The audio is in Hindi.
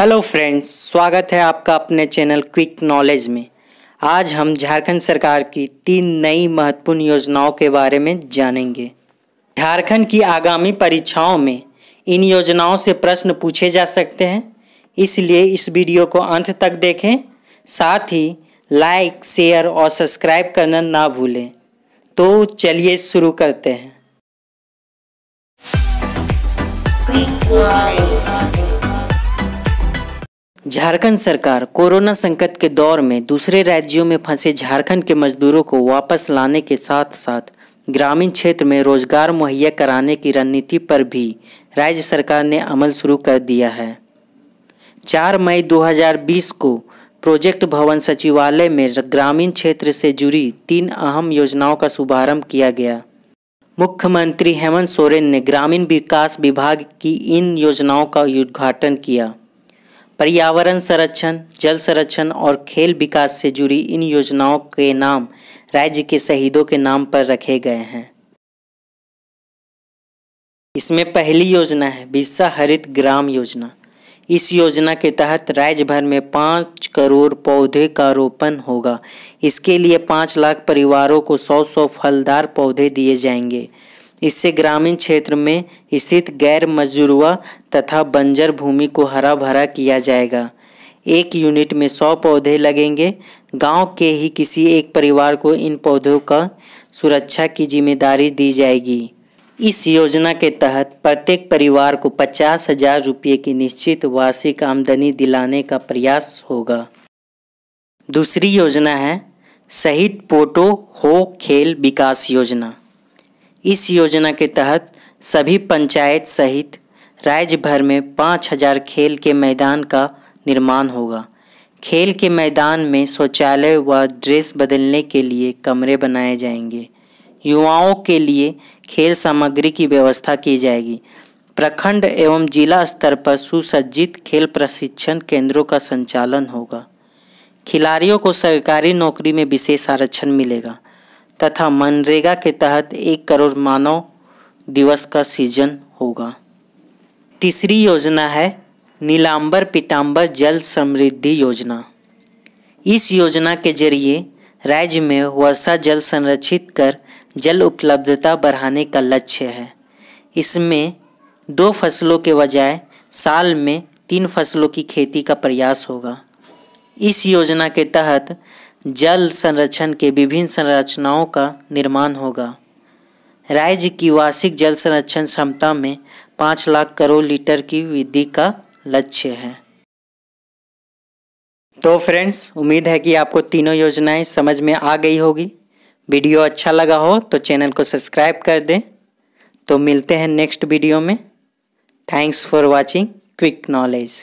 हेलो फ्रेंड्स स्वागत है आपका अपने चैनल क्विक नॉलेज में आज हम झारखंड सरकार की तीन नई महत्वपूर्ण योजनाओं के बारे में जानेंगे झारखंड की आगामी परीक्षाओं में इन योजनाओं से प्रश्न पूछे जा सकते हैं इसलिए इस वीडियो को अंत तक देखें साथ ही लाइक शेयर और सब्सक्राइब करना ना भूलें तो चलिए शुरू करते हैं झारखंड सरकार कोरोना संकट के दौर में दूसरे राज्यों में फंसे झारखंड के मजदूरों को वापस लाने के साथ साथ ग्रामीण क्षेत्र में रोजगार मुहैया कराने की रणनीति पर भी राज्य सरकार ने अमल शुरू कर दिया है 4 मई 2020 को प्रोजेक्ट भवन सचिवालय में ग्रामीण क्षेत्र से जुड़ी तीन अहम योजनाओं का शुभारंभ किया गया मुख्यमंत्री हेमंत सोरेन ने ग्रामीण विकास विभाग की इन योजनाओं का उद्घाटन किया पर्यावरण संरक्षण जल संरक्षण और खेल विकास से जुड़ी इन योजनाओं के नाम राज्य के शहीदों के नाम पर रखे गए हैं इसमें पहली योजना है बिस्सा हरित ग्राम योजना इस योजना के तहत राज्य भर में पाँच करोड़ पौधे का रोपण होगा इसके लिए पाँच लाख परिवारों को सौ सौ फलदार पौधे दिए जाएंगे इससे ग्रामीण क्षेत्र में स्थित गैर मजरूआ तथा बंजर भूमि को हरा भरा किया जाएगा एक यूनिट में सौ पौधे लगेंगे गांव के ही किसी एक परिवार को इन पौधों का सुरक्षा की जिम्मेदारी दी जाएगी इस योजना के तहत प्रत्येक परिवार को पचास हजार रुपये की निश्चित वार्षिक आमदनी दिलाने का प्रयास होगा दूसरी योजना है शहीद पोटो हो खेल विकास योजना इस योजना के तहत सभी पंचायत सहित राज्य भर में पाँच हजार खेल के मैदान का निर्माण होगा खेल के मैदान में शौचालय व ड्रेस बदलने के लिए कमरे बनाए जाएंगे युवाओं के लिए खेल सामग्री की व्यवस्था की जाएगी प्रखंड एवं जिला स्तर पर सुसज्जित खेल प्रशिक्षण केंद्रों का संचालन होगा खिलाड़ियों को सरकारी नौकरी में विशेष आरक्षण मिलेगा तथा मनरेगा के तहत एक करोड़ मानव दिवस का सीजन होगा तीसरी योजना है नीलांबर पीताम्बर जल समृद्धि योजना इस योजना के जरिए राज्य में वर्षा जल संरक्षित कर जल उपलब्धता बढ़ाने का लक्ष्य है इसमें दो फसलों के बजाय साल में तीन फसलों की खेती का प्रयास होगा इस योजना के तहत जल संरक्षण के विभिन्न संरचनाओं का निर्माण होगा राज्य की वार्षिक जल संरक्षण क्षमता में पाँच लाख करोड़ लीटर की वृद्धि का लक्ष्य है तो फ्रेंड्स उम्मीद है कि आपको तीनों योजनाएं समझ में आ गई होगी वीडियो अच्छा लगा हो तो चैनल को सब्सक्राइब कर दें तो मिलते हैं नेक्स्ट वीडियो में thanks for watching quick knowledge